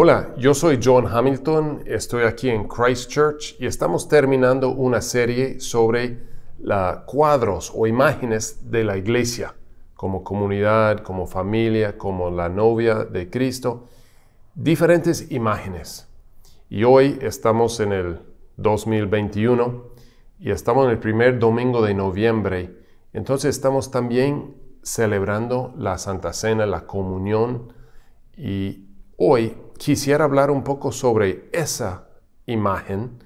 Hola, yo soy John Hamilton, estoy aquí en Christchurch y estamos terminando una serie sobre la, cuadros o imágenes de la iglesia, como comunidad, como familia, como la novia de Cristo, diferentes imágenes. Y hoy estamos en el 2021 y estamos en el primer domingo de noviembre, entonces estamos también celebrando la Santa Cena, la comunión y hoy quisiera hablar un poco sobre esa imagen,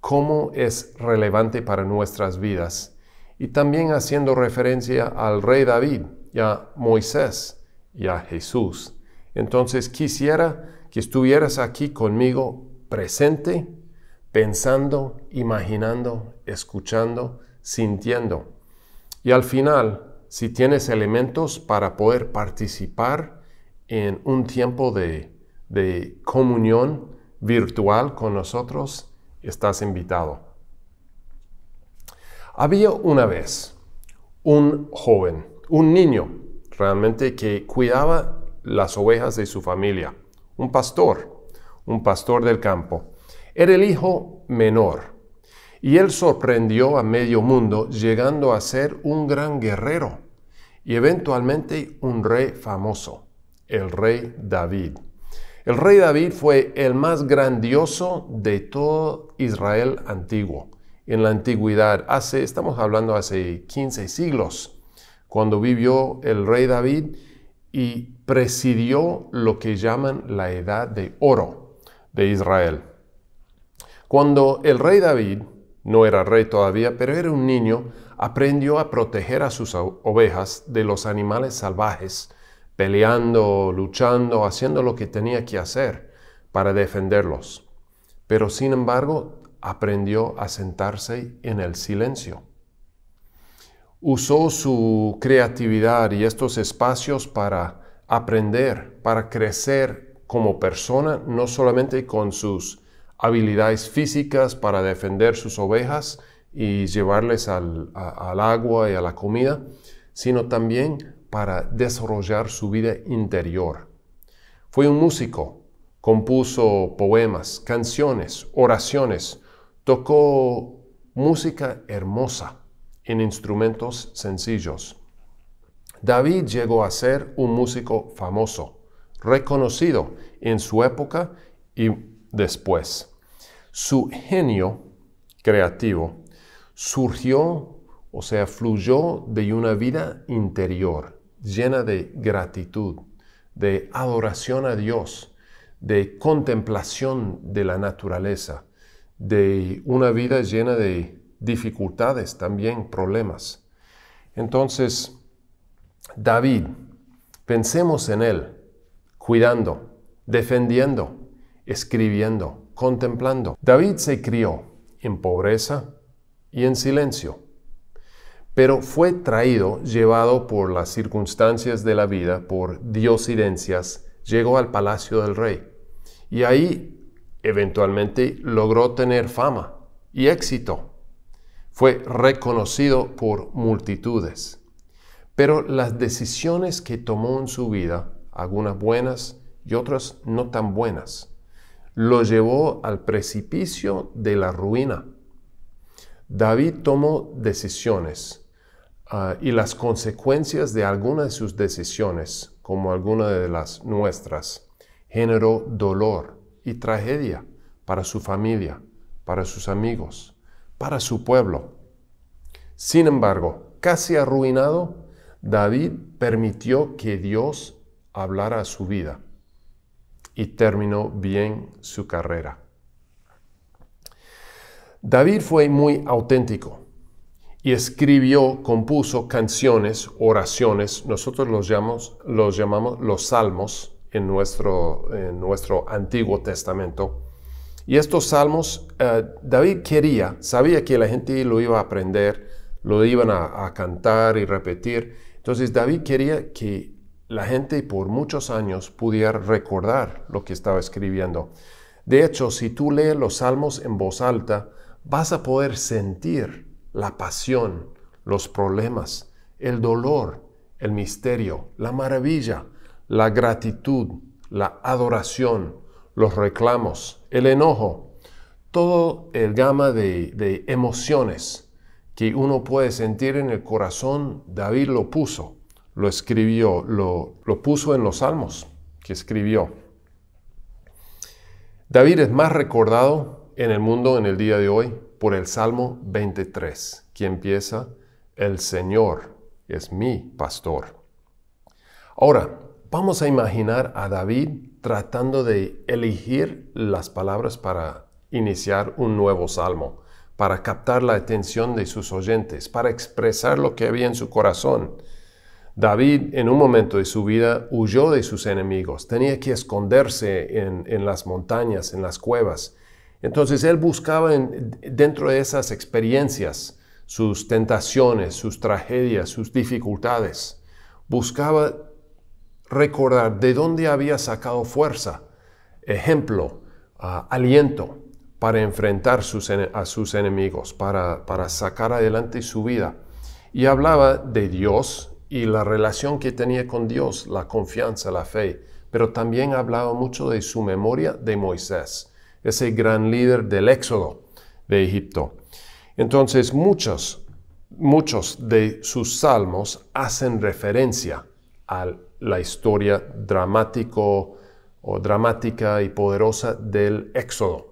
cómo es relevante para nuestras vidas, y también haciendo referencia al rey David, y a Moisés y a Jesús. Entonces quisiera que estuvieras aquí conmigo presente, pensando, imaginando, escuchando, sintiendo. Y al final, si tienes elementos para poder participar en un tiempo de de comunión virtual con nosotros, estás invitado. Había una vez un joven, un niño realmente que cuidaba las ovejas de su familia, un pastor, un pastor del campo. Era el hijo menor y él sorprendió a medio mundo llegando a ser un gran guerrero y eventualmente un rey famoso, el rey David. El rey David fue el más grandioso de todo Israel antiguo. En la antigüedad, hace, estamos hablando hace 15 siglos, cuando vivió el rey David y presidió lo que llaman la edad de oro de Israel. Cuando el rey David, no era rey todavía, pero era un niño, aprendió a proteger a sus ovejas de los animales salvajes peleando, luchando, haciendo lo que tenía que hacer para defenderlos. Pero sin embargo, aprendió a sentarse en el silencio. Usó su creatividad y estos espacios para aprender, para crecer como persona, no solamente con sus habilidades físicas para defender sus ovejas y llevarles al, agua y a la comida, sino también para desarrollar su vida interior. Fue un músico, compuso poemas, canciones, oraciones, tocó música hermosa en instrumentos sencillos. David llegó a ser un músico famoso, reconocido en su época y después. Su genio creativo surgió, o sea, fluyó de una vida interior llena de gratitud, de adoración a Dios, de contemplación de la naturaleza, de una vida llena de dificultades, también problemas. Entonces, David, pensemos en él, cuidando, defendiendo, escribiendo, contemplando. David se crió en pobreza y en silencio pero fue traído, llevado por las circunstancias de la vida, por diosidencias, llegó al palacio del rey. Y ahí eventualmente logró tener fama y éxito. Fue reconocido por multitudes. Pero las decisiones que tomó en su vida, algunas buenas y otras no tan buenas, lo llevó al precipicio de la ruina David tomó decisiones ah, y las consecuencias de algunas de sus decisiones, como alguna de las nuestras, generó dolor y tragedia para su familia, para sus amigos, para su pueblo. Sin embargo, casi arruinado, David permitió que Dios hablara a su vida y terminó bien su carrera. David fue muy auténtico y escribió, compuso canciones, oraciones, nosotros los llamamos los, llamamos los salmos en nuestro, en nuestro Antiguo Testamento. Y estos salmos, eh, David quería, sabía que la gente lo iba a aprender, lo iban a, a cantar y repetir. Entonces David quería que la gente por muchos años pudiera recordar lo que estaba escribiendo. De hecho, si tú lees los salmos en voz alta, vas a poder sentir la pasión, los problemas, el dolor, el misterio, la maravilla, la gratitud, la adoración, los reclamos, el enojo, todo el gama de, emociones que uno puede sentir en el corazón, David lo puso, lo escribió, lo, lo puso en los salmos que escribió. David es más recordado en el mundo en el día de hoy por el Salmo 23, que empieza, El Señor es mi pastor. Ahora, vamos a imaginar a David tratando de elegir las palabras para iniciar un nuevo salmo, para captar la atención de sus oyentes, para expresar lo que había en su corazón. David en un momento de su vida huyó de sus enemigos, tenía que esconderse en, en las montañas, en las cuevas, entonces él buscaba dentro de esas experiencias sus tentaciones, sus tragedias, sus dificultades. Buscaba recordar de dónde había sacado fuerza, ejemplo, ah, aliento para enfrentar a sus enemigos, para, para sacar adelante su vida. Y hablaba de Dios y la relación que tenía con Dios, la confianza, la fe, pero también hablaba mucho de su memoria de Moisés ese gran líder del éxodo de Egipto. Entonces muchos, muchos de sus salmos hacen referencia a la historia dramático o dramática y poderosa del éxodo.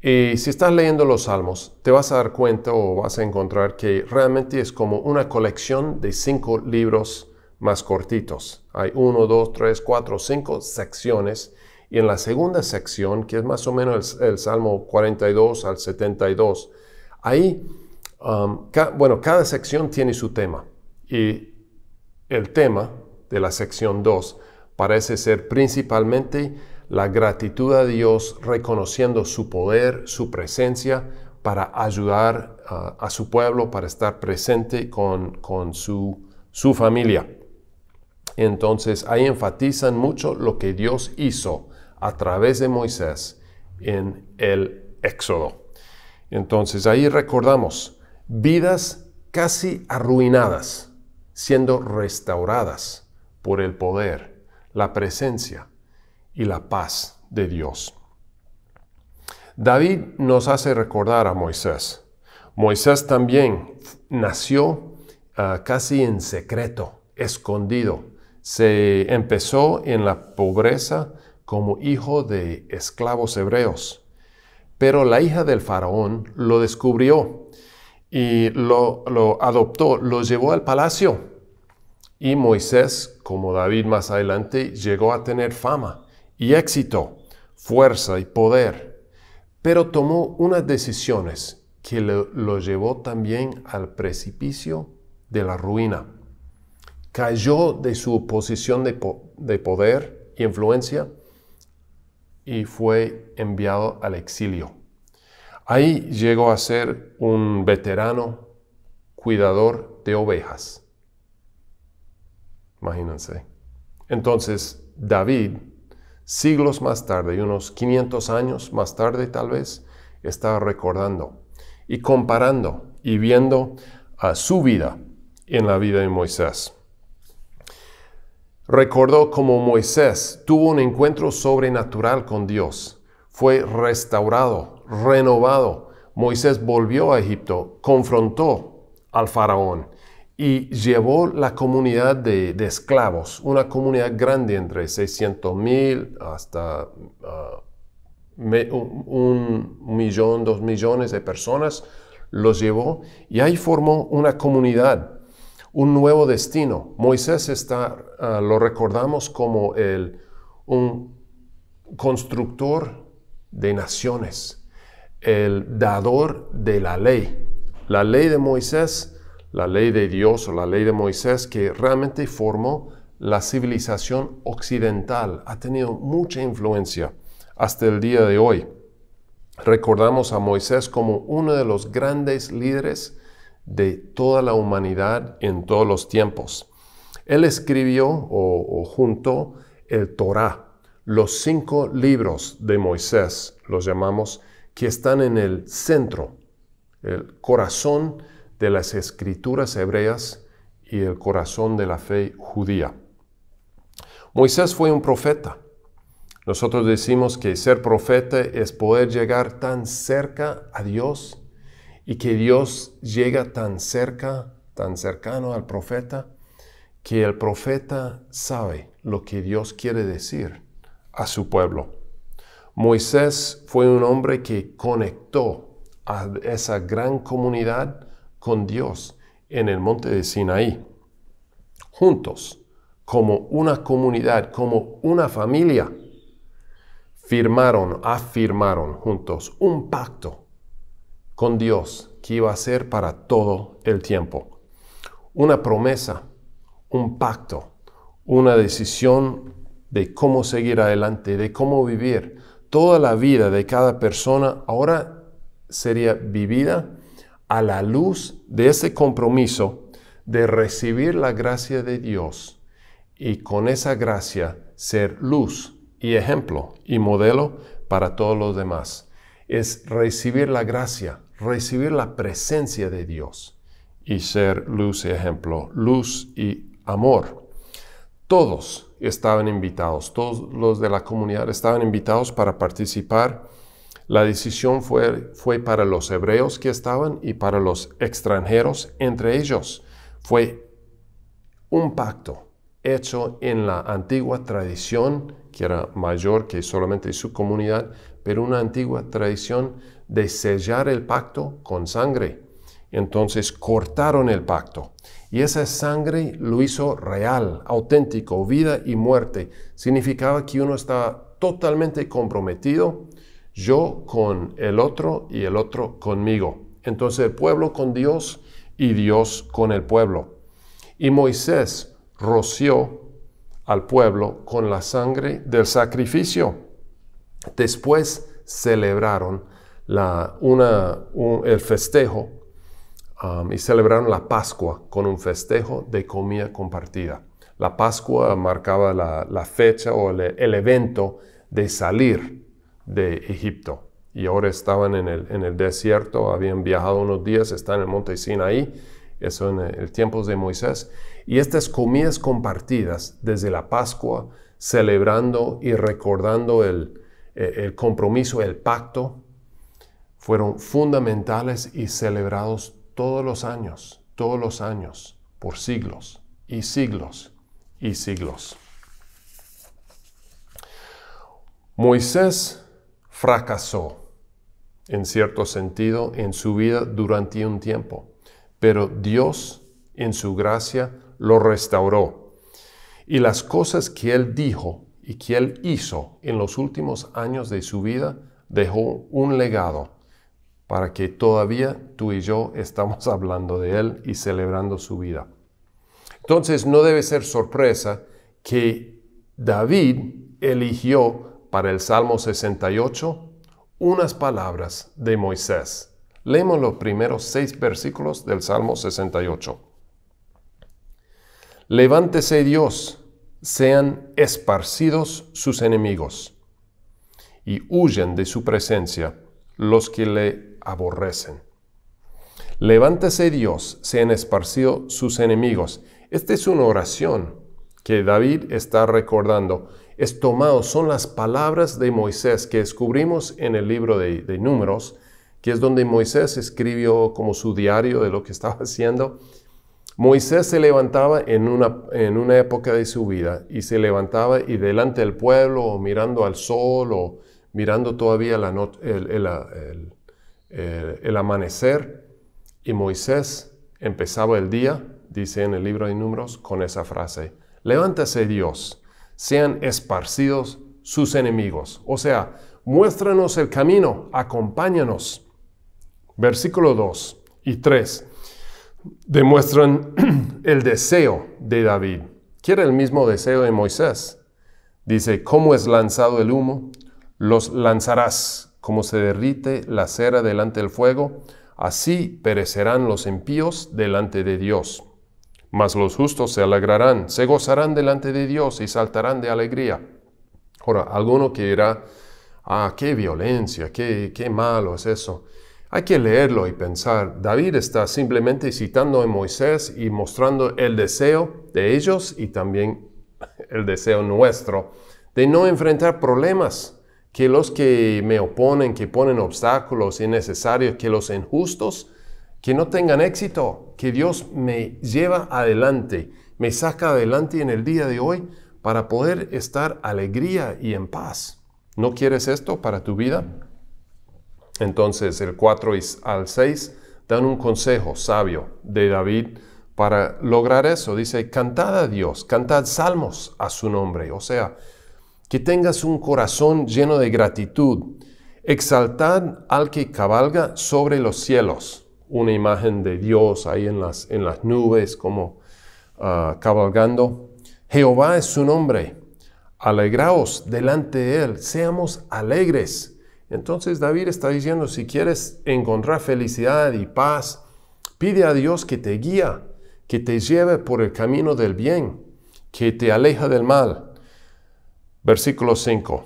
si estás leyendo los salmos, te vas a dar cuenta o vas a encontrar que realmente es como una colección de cinco libros más cortitos. Hay uno, dos, tres, cuatro, cinco secciones y en la segunda sección, que es más o menos el, Salmo 42 al 72, ahí, um, bueno, cada sección tiene su tema. Y el tema de la sección 2 parece ser principalmente la gratitud a Dios reconociendo su poder, su presencia para ayudar uh, a su pueblo, para estar presente con, su familia. Entonces ahí enfatizan mucho lo que Dios hizo a través de Moisés en el Éxodo. Entonces ahí recordamos vidas casi arruinadas, siendo restauradas por el poder, la presencia y la paz de Dios. David nos hace recordar a Moisés. Moisés también nació ah, casi en secreto, escondido. Se empezó en la pobreza, como hijo de esclavos hebreos. Pero la hija del faraón lo descubrió y lo, adoptó, lo llevó al palacio. Y Moisés, como David más adelante, llegó a tener fama y éxito, fuerza y poder. Pero tomó unas decisiones que lo, llevó también al precipicio de la ruina. Cayó de su posición de, de poder e influencia y fue enviado al exilio. Ahí llegó a ser un veterano cuidador de ovejas. Imagínense. Entonces, David, siglos más tarde, unos 500 años más tarde tal vez, estaba recordando y comparando y viendo a su vida en la vida de Moisés. Recordó cómo Moisés tuvo un encuentro sobrenatural con Dios. Fue restaurado, renovado. Moisés volvió a Egipto, confrontó al faraón y llevó la comunidad de, esclavos, una comunidad grande entre 600 mil hasta ah, un millón, dos millones de personas, los llevó y ahí formó una comunidad un nuevo destino. Moisés está, ah, lo recordamos como el, un constructor de naciones, el dador de la ley. La ley de Moisés, la ley de Dios o la ley de Moisés que realmente formó la civilización occidental, ha tenido mucha influencia hasta el día de hoy. Recordamos a Moisés como uno de los grandes líderes de toda la humanidad en todos los tiempos. Él escribió o, juntó el Torah, los cinco libros de Moisés, los llamamos, que están en el centro, el corazón de las escrituras hebreas y el corazón de la fe judía. Moisés fue un profeta. Nosotros decimos que ser profeta es poder llegar tan cerca a Dios y que Dios llega tan cerca, tan cercano al profeta, que el profeta sabe lo que Dios quiere decir a su pueblo. Moisés fue un hombre que conectó a esa gran comunidad con Dios en el monte de Sinaí, juntos, como una comunidad, como una familia. Firmaron, afirmaron juntos un pacto con Dios que iba a ser para todo el tiempo. Una promesa, un pacto, una decisión de cómo seguir adelante, de cómo vivir. Toda la vida de cada persona ahora sería vivida a la luz de ese compromiso de recibir la gracia de Dios y con esa gracia ser luz y ejemplo y modelo para todos los demás. Es recibir la gracia, recibir la presencia de Dios y ser luz y ejemplo, luz y amor. Todos estaban invitados, todos los de la comunidad estaban invitados para participar. La decisión fue, fue para los hebreos que estaban y para los extranjeros entre ellos. Fue un pacto hecho en la antigua tradición, que era mayor que solamente su comunidad, pero una antigua tradición de sellar el pacto con sangre. Entonces cortaron el pacto. Y esa sangre lo hizo real, auténtico, vida y muerte. Significaba que uno estaba totalmente comprometido, yo con el otro y el otro conmigo. Entonces el pueblo con Dios y Dios con el pueblo. Y Moisés roció al pueblo con la sangre del sacrificio. Después celebraron una, el festejo um, y celebraron la Pascua con un festejo de comida compartida. La Pascua marcaba la, fecha o el, evento de salir de Egipto. Y ahora estaban en el, desierto, habían viajado unos días, están en el monte Sinaí, eso en el tiempo de Moisés. Y estas comidas compartidas desde la Pascua, celebrando y recordando el compromiso, el pacto fueron fundamentales y celebrados todos los años, todos los años, por siglos y siglos y siglos. Moisés fracasó, en cierto sentido, en su vida durante un tiempo, pero Dios, en su gracia, lo restauró. Y las cosas que él dijo y que él hizo en los últimos años de su vida dejó un legado para que todavía tú y yo estamos hablando de Él y celebrando su vida. Entonces no debe ser sorpresa que David eligió para el Salmo 68 unas palabras de Moisés. Leemos los primeros seis versículos del Salmo 68. Levántese Dios, sean esparcidos sus enemigos, y huyen de su presencia los que le aborrecen. Levántese Dios, se han esparcido sus enemigos. Esta es una oración que David está recordando. Es tomado, son las palabras de Moisés que descubrimos en el libro de, Números, que es donde Moisés escribió como su diario de lo que estaba haciendo. Moisés se levantaba en una, en una época de su vida y se levantaba y delante del pueblo mirando al sol o mirando todavía la, el, el, eh, el amanecer y Moisés empezaba el día, dice en el libro de números, con esa frase, levántase Dios, sean esparcidos sus enemigos, o sea, muéstranos el camino, acompáñanos. Versículo 2 y 3 demuestran el deseo de David, quiere el mismo deseo de Moisés. Dice, ¿cómo es lanzado el humo? Los lanzarás como se derrite la cera delante del fuego, así perecerán los impíos delante de Dios. Mas los justos se alegrarán, se gozarán delante de Dios y saltarán de alegría. Ahora, alguno que dirá, ah, qué violencia, qué, qué malo es eso. Hay que leerlo y pensar. David está simplemente citando a Moisés y mostrando el deseo de ellos y también el deseo nuestro de no enfrentar problemas, que los que me oponen, que ponen obstáculos innecesarios, que los injustos, que no tengan éxito, que Dios me lleva adelante, me saca adelante en el día de hoy para poder estar alegría y en paz. ¿No quieres esto para tu vida? Entonces el 4 al 6 dan un consejo sabio de David para lograr eso. Dice, cantad a Dios, cantad salmos a su nombre. O sea, que tengas un corazón lleno de gratitud. Exaltad al que cabalga sobre los cielos. Una imagen de Dios ahí en las, en las nubes, como ah, cabalgando. Jehová es su nombre. Alegraos delante de él. Seamos alegres. Entonces David está diciendo, si quieres encontrar felicidad y paz, pide a Dios que te guía, que te lleve por el camino del bien, que te aleja del mal. Versículo 5.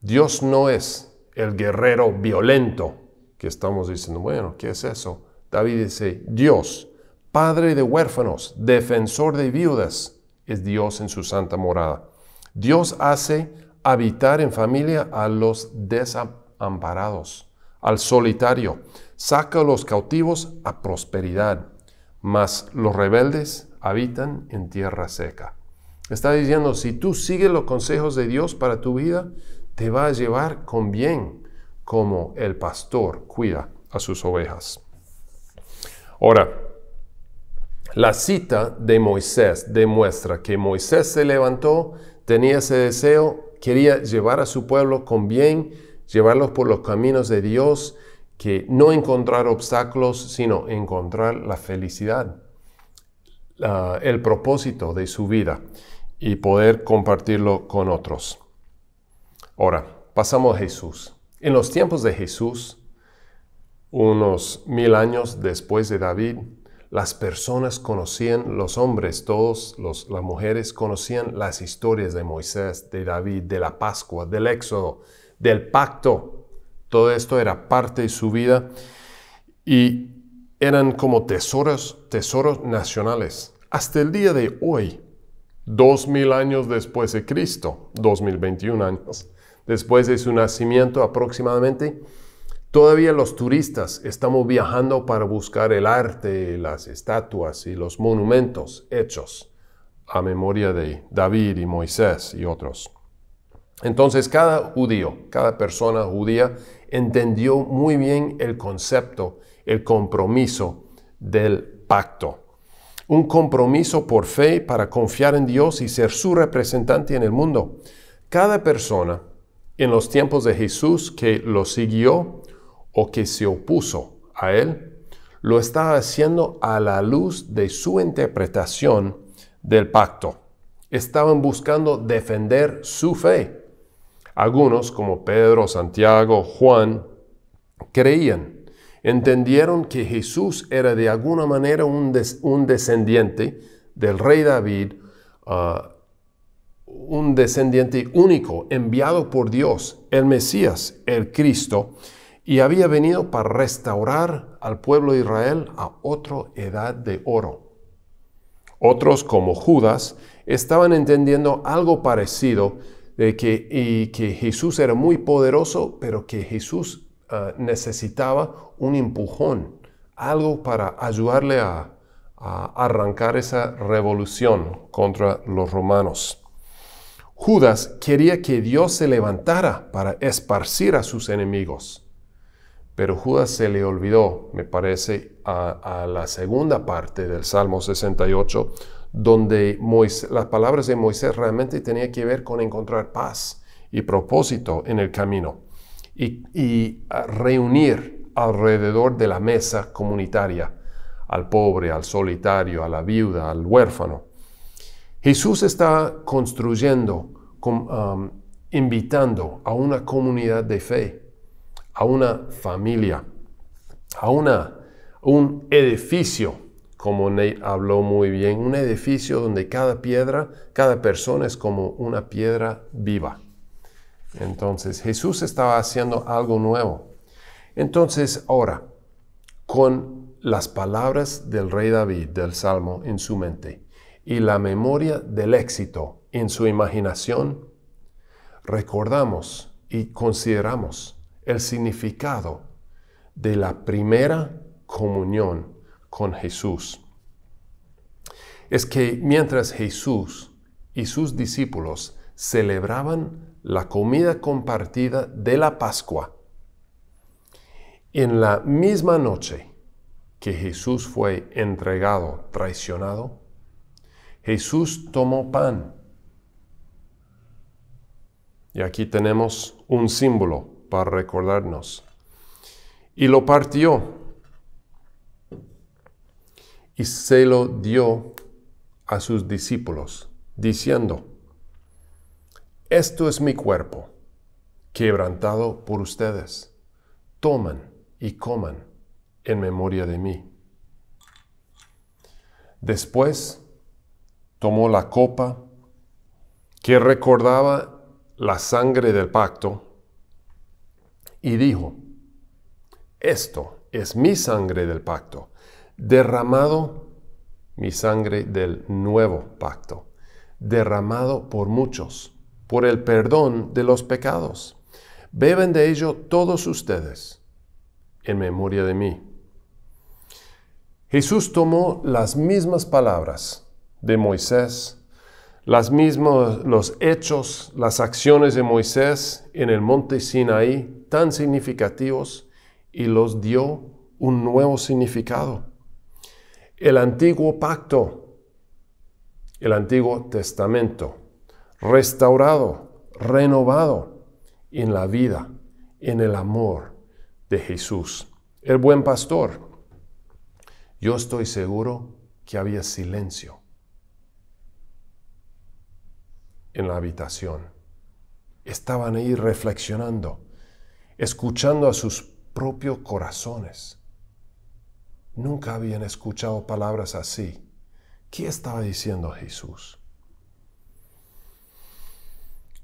Dios no es el guerrero violento que estamos diciendo, bueno, ¿qué es eso? David dice, Dios, Padre de huérfanos, defensor de viudas, es Dios en su santa morada. Dios hace habitar en familia a los desamparados, al solitario. Saca a los cautivos a prosperidad, mas los rebeldes habitan en tierra seca. Está diciendo, si tú sigues los consejos de Dios para tu vida, te va a llevar con bien, como el pastor cuida a sus ovejas. Ahora, la cita de Moisés demuestra que Moisés se levantó, tenía ese deseo, quería llevar a su pueblo con bien, llevarlos por los caminos de Dios, que no encontrar obstáculos, sino encontrar la felicidad, el propósito de su vida y poder compartirlo con otros. Ahora, pasamos a Jesús. En los tiempos de Jesús, unos mil años después de David, las personas conocían, los hombres, todos, las mujeres conocían las historias de Moisés, de David, de la Pascua, del Éxodo, del pacto. Todo esto era parte de su vida y eran como tesoros, tesoros nacionales. Hasta el día de hoy, dos mil años después de Cristo, 2021 años después de su nacimiento aproximadamente, todavía los turistas estamos viajando para buscar el arte, las estatuas y los monumentos hechos a memoria de David y Moisés y otros. Entonces cada judío, cada persona judía entendió muy bien el concepto, el compromiso del pacto un compromiso por fe para confiar en Dios y ser su representante en el mundo. Cada persona en los tiempos de Jesús que lo siguió o que se opuso a él, lo estaba haciendo a la luz de su interpretación del pacto. Estaban buscando defender su fe. Algunos, como Pedro, Santiago, Juan, creían entendieron que Jesús era de alguna manera un, descendiente del rey David, ah, un descendiente único, enviado por Dios, el Mesías, el Cristo, y había venido para restaurar al pueblo de Israel a otra edad de oro. Otros, como Judas, estaban entendiendo algo parecido de que, y que Jesús era muy poderoso, pero que Jesús eh, necesitaba un empujón, algo para ayudarle a, arrancar esa revolución contra los romanos. Judas quería que Dios se levantara para esparcir a sus enemigos. Pero Judas se le olvidó, me parece, a, la segunda parte del Salmo 68, donde las palabras de Moisés realmente tenían que ver con encontrar paz y propósito en el camino y, reunir alrededor de la mesa comunitaria al pobre, al solitario, a la viuda, al huérfano. Jesús está construyendo, um, invitando a una comunidad de fe, a una familia, a una, un edificio, como Nate habló muy bien, un edificio donde cada piedra, cada persona es como una piedra viva. Entonces Jesús estaba haciendo algo nuevo. Entonces ahora, con las palabras del rey David del Salmo en su mente y la memoria del éxito en su imaginación, recordamos y consideramos el significado de la primera comunión con Jesús. Es que mientras Jesús y sus discípulos celebraban la comida compartida de la Pascua. En la misma noche que Jesús fue entregado, traicionado, Jesús tomó pan. Y aquí tenemos un símbolo para recordarnos. Y lo partió y se lo dio a sus discípulos, diciendo, esto es mi cuerpo, quebrantado por ustedes. Toman y coman en memoria de mí. Después tomó la copa que recordaba la sangre del pacto y dijo, esto es mi sangre del pacto, derramado mi sangre del nuevo pacto, derramado por muchos por el perdón de los pecados. Beben de ello todos ustedes, en memoria de mí. Jesús tomó las mismas palabras de Moisés, las mismos los hechos, las acciones de Moisés en el monte Sinaí, tan significativos, y los dio un nuevo significado. El antiguo pacto, el antiguo testamento, restaurado, renovado en la vida, en el amor de Jesús. El buen pastor, yo estoy seguro que había silencio en la habitación. Estaban ahí reflexionando, escuchando a sus propios corazones. Nunca habían escuchado palabras así. ¿Qué estaba diciendo Jesús?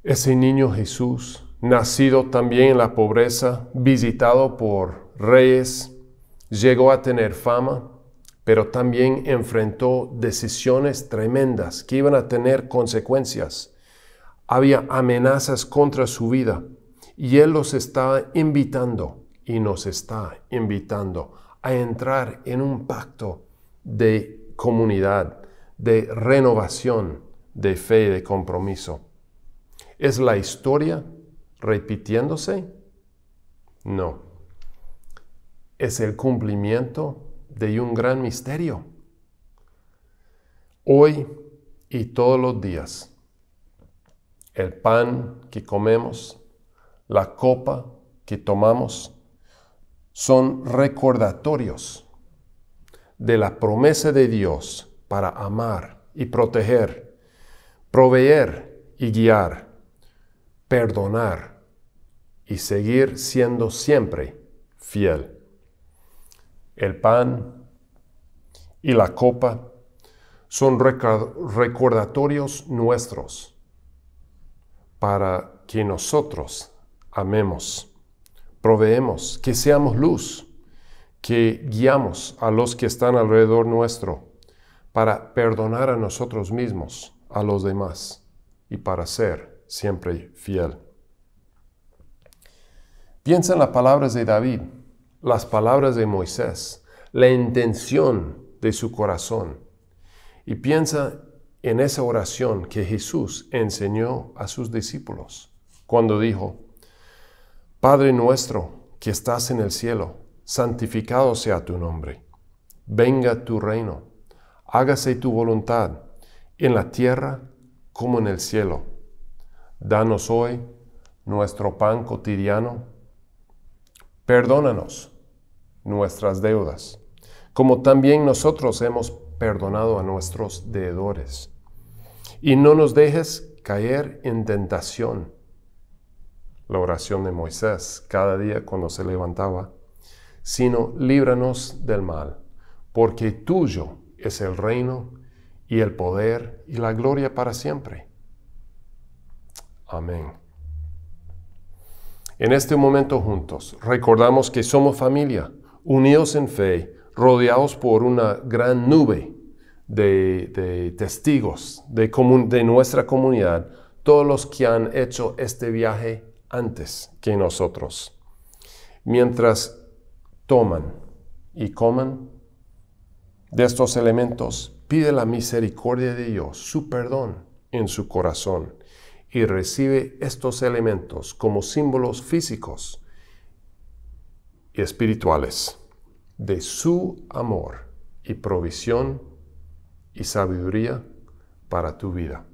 Ese niño Jesús, nacido también en la pobreza, visitado por reyes, llegó a tener fama, pero también enfrentó decisiones tremendas que iban a tener consecuencias. Había amenazas contra su vida y Él los estaba invitando y nos está invitando a entrar en un pacto de comunidad, de renovación, de fe, y de compromiso. ¿Es la historia repitiéndose? No. Es el cumplimiento de un gran misterio. Hoy y todos los días, el pan que comemos, la copa que tomamos, son recordatorios de la promesa de Dios para amar y proteger, proveer y guiar perdonar y seguir siendo siempre fiel. El pan y la copa son recordatorios nuestros para que nosotros amemos, proveemos, que seamos luz, que guiamos a los que están alrededor nuestro para perdonar a nosotros mismos, a los demás y para ser siempre fiel. Piensa en las palabras de David, las palabras de Moisés, la intención de su corazón y piensa en esa oración que Jesús enseñó a sus discípulos cuando dijo, Padre nuestro que estás en el cielo, santificado sea tu nombre, venga tu reino, hágase tu voluntad en la tierra como en el cielo. Danos hoy nuestro pan cotidiano. Perdónanos nuestras deudas, como también nosotros hemos perdonado a nuestros deudores. Y no nos dejes caer en tentación. La oración de Moisés cada día cuando se levantaba, sino líbranos del mal, porque tuyo es el reino y el poder y la gloria para siempre Amén. En este momento juntos recordamos que somos familia, unidos en fe, rodeados por una gran nube de, testigos de, de nuestra comunidad, todos los que han hecho este viaje antes que nosotros. Mientras toman y coman de estos elementos, pide la misericordia de Dios, su perdón en su corazón y recibe estos elementos como símbolos físicos y espirituales de su amor y provisión y sabiduría para tu vida.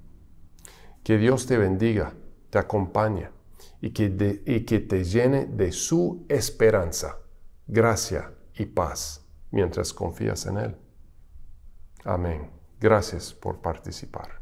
Que Dios te bendiga, te acompañe y que, te llene de su esperanza, gracia y paz mientras confías en Él. Amén. Gracias por participar.